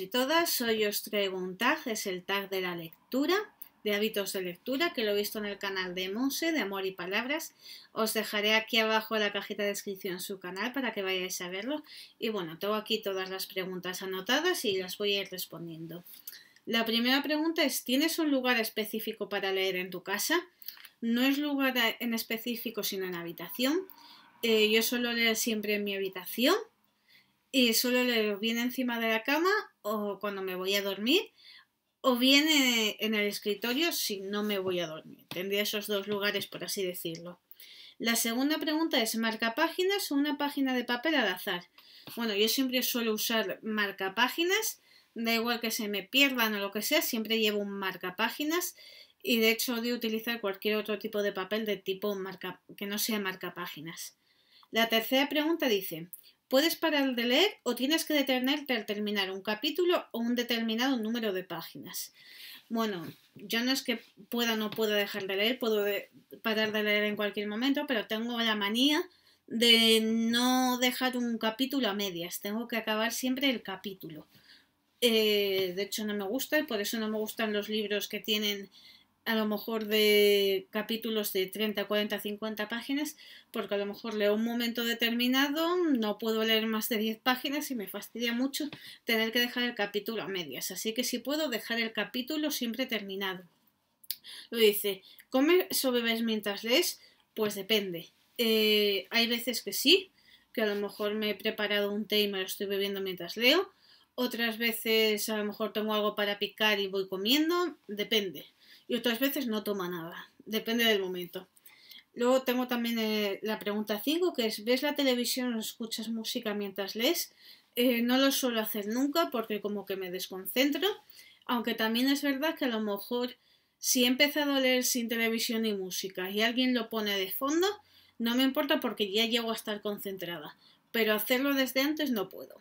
y todas, hoy os traigo un tag, es el tag de la lectura, de hábitos de lectura, que lo he visto en el canal de Monse, de Amor y Palabras. Os dejaré aquí abajo en la cajita de descripción su canal para que vayáis a verlo. Y bueno, tengo aquí todas las preguntas anotadas y las voy a ir respondiendo. La primera pregunta es, ¿tienes un lugar específico para leer en tu casa? No es lugar en específico, sino en habitación. Eh, yo suelo leer siempre en mi habitación y solo viene bien encima de la cama o cuando me voy a dormir o bien en el escritorio si no me voy a dormir. Tendría esos dos lugares, por así decirlo. La segunda pregunta es, marca páginas o una página de papel al azar? Bueno, yo siempre suelo usar marca páginas da igual que se me pierdan o lo que sea, siempre llevo un marca páginas y de hecho de utilizar cualquier otro tipo de papel de tipo marca, que no sea marca páginas La tercera pregunta dice, Puedes parar de leer o tienes que detenerte al terminar un capítulo o un determinado número de páginas. Bueno, yo no es que pueda o no pueda dejar de leer, puedo eh, parar de leer en cualquier momento, pero tengo la manía de no dejar un capítulo a medias, tengo que acabar siempre el capítulo. Eh, de hecho, no me gusta y por eso no me gustan los libros que tienen a lo mejor de capítulos de 30, 40, 50 páginas, porque a lo mejor leo un momento determinado, no puedo leer más de 10 páginas y me fastidia mucho tener que dejar el capítulo a medias. Así que si puedo dejar el capítulo siempre terminado. Lo dice, ¿comes o bebes mientras lees? Pues depende. Eh, hay veces que sí, que a lo mejor me he preparado un té y me lo estoy bebiendo mientras leo. Otras veces a lo mejor tomo algo para picar y voy comiendo, depende. Y otras veces no toma nada, depende del momento. Luego tengo también eh, la pregunta 5, que es, ¿ves la televisión o escuchas música mientras lees? Eh, no lo suelo hacer nunca porque como que me desconcentro, aunque también es verdad que a lo mejor si he empezado a leer sin televisión y música y alguien lo pone de fondo, no me importa porque ya llego a estar concentrada, pero hacerlo desde antes no puedo.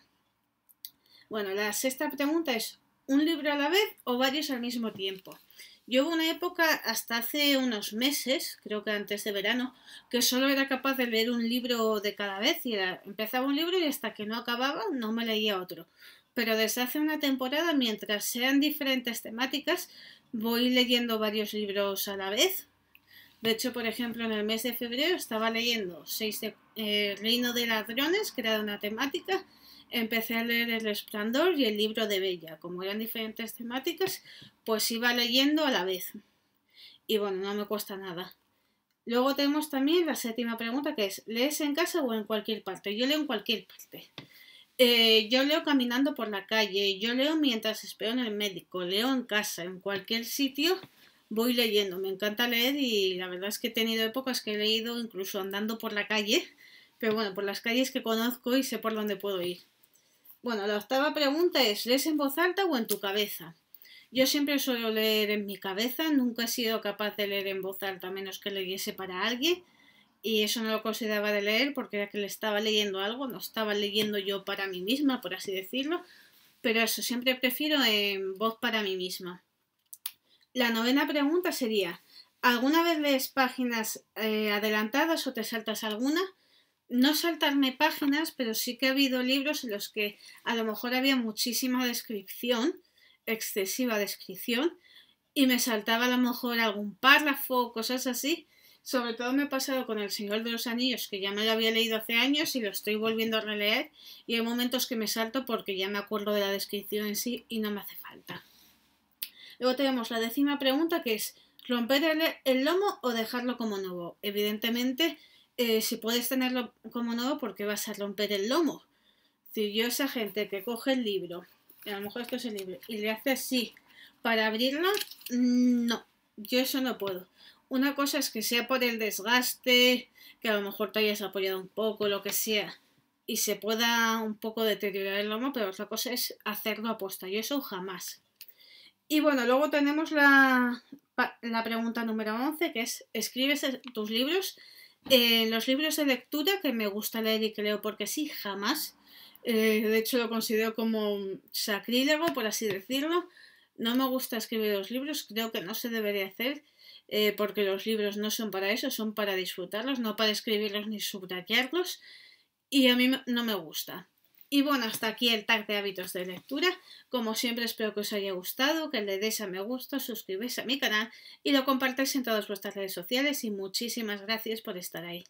Bueno, la sexta pregunta es, ¿un libro a la vez o varios al mismo tiempo? Yo hubo una época, hasta hace unos meses, creo que antes de verano, que solo era capaz de leer un libro de cada vez y empezaba un libro y hasta que no acababa no me leía otro. Pero desde hace una temporada, mientras sean diferentes temáticas, voy leyendo varios libros a la vez. De hecho, por ejemplo, en el mes de febrero estaba leyendo seis de eh, Reino de Ladrones, que una temática. Empecé a leer El Resplandor y el libro de Bella. Como eran diferentes temáticas, pues iba leyendo a la vez. Y bueno, no me cuesta nada. Luego tenemos también la séptima pregunta que es, ¿lees en casa o en cualquier parte? Yo leo en cualquier parte. Eh, yo leo caminando por la calle, yo leo mientras espero en el médico, leo en casa, en cualquier sitio voy leyendo. Me encanta leer y la verdad es que he tenido épocas que he leído incluso andando por la calle pero bueno, por las calles que conozco y sé por dónde puedo ir. Bueno, la octava pregunta es, ¿lees en voz alta o en tu cabeza? Yo siempre suelo leer en mi cabeza, nunca he sido capaz de leer en voz alta, menos que leyese para alguien, y eso no lo consideraba de leer porque era que le estaba leyendo algo, no estaba leyendo yo para mí misma, por así decirlo, pero eso, siempre prefiero en voz para mí misma. La novena pregunta sería, ¿alguna vez lees páginas eh, adelantadas o te saltas alguna? no saltarme páginas, pero sí que ha habido libros en los que a lo mejor había muchísima descripción, excesiva descripción, y me saltaba a lo mejor algún párrafo, o cosas así. Sobre todo me ha pasado con El Señor de los Anillos, que ya me lo había leído hace años y lo estoy volviendo a releer, y hay momentos que me salto porque ya me acuerdo de la descripción en sí y no me hace falta. Luego tenemos la décima pregunta que es, ¿romper el lomo o dejarlo como nuevo? Evidentemente, eh, si puedes tenerlo como nuevo, porque vas a romper el lomo? Si yo esa gente que coge el libro, a lo mejor esto es el libro, y le hace así para abrirlo, no, yo eso no puedo. Una cosa es que sea por el desgaste, que a lo mejor te hayas apoyado un poco, lo que sea, y se pueda un poco deteriorar el lomo, pero otra cosa es hacerlo aposta. y eso jamás. Y bueno, luego tenemos la, la pregunta número 11, que es, ¿escribes tus libros eh, los libros de lectura que me gusta leer y creo porque sí, jamás. Eh, de hecho, lo considero como un sacrílego, por así decirlo. No me gusta escribir los libros, creo que no se debería hacer, eh, porque los libros no son para eso, son para disfrutarlos, no para escribirlos ni subrayarlos. Y a mí no me gusta. Y bueno, hasta aquí el tag de hábitos de lectura. Como siempre espero que os haya gustado, que le deis a me gusta, suscribáis a mi canal y lo compartáis en todas vuestras redes sociales y muchísimas gracias por estar ahí.